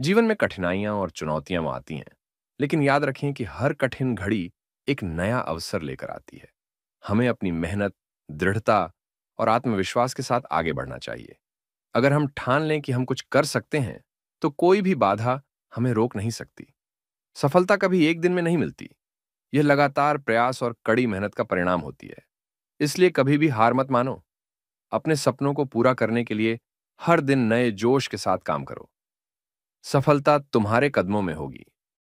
जीवन में कठिनाइयां और चुनौतियां आती हैं लेकिन याद रखें कि हर कठिन घड़ी एक नया अवसर लेकर आती है हमें अपनी मेहनत दृढ़ता और आत्मविश्वास के साथ आगे बढ़ना चाहिए अगर हम ठान लें कि हम कुछ कर सकते हैं तो कोई भी बाधा हमें रोक नहीं सकती सफलता कभी एक दिन में नहीं मिलती यह लगातार प्रयास और कड़ी मेहनत का परिणाम होती है इसलिए कभी भी हार मत मानो अपने सपनों को पूरा करने के लिए हर दिन नए जोश के साथ काम करो सफलता तुम्हारे कदमों में होगी